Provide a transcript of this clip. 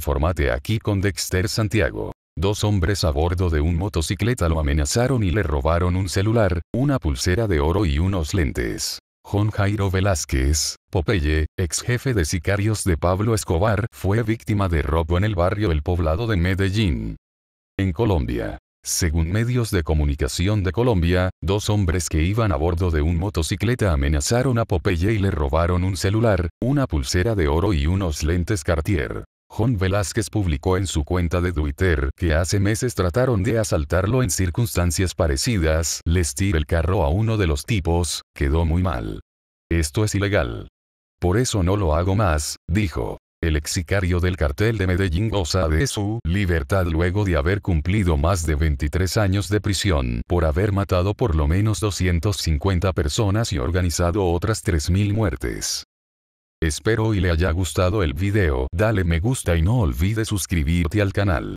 Formate aquí con Dexter Santiago. Dos hombres a bordo de un motocicleta lo amenazaron y le robaron un celular, una pulsera de oro y unos lentes. Juan Jairo Velázquez, Popeye, ex jefe de sicarios de Pablo Escobar, fue víctima de robo en el barrio El Poblado de Medellín. En Colombia. Según medios de comunicación de Colombia, dos hombres que iban a bordo de un motocicleta amenazaron a Popeye y le robaron un celular, una pulsera de oro y unos lentes Cartier. John Velázquez publicó en su cuenta de Twitter que hace meses trataron de asaltarlo en circunstancias parecidas, les tira el carro a uno de los tipos, quedó muy mal. Esto es ilegal. Por eso no lo hago más, dijo. El exicario del cartel de Medellín goza de su libertad luego de haber cumplido más de 23 años de prisión por haber matado por lo menos 250 personas y organizado otras 3.000 muertes. Espero y le haya gustado el video dale me gusta y no olvides suscribirte al canal.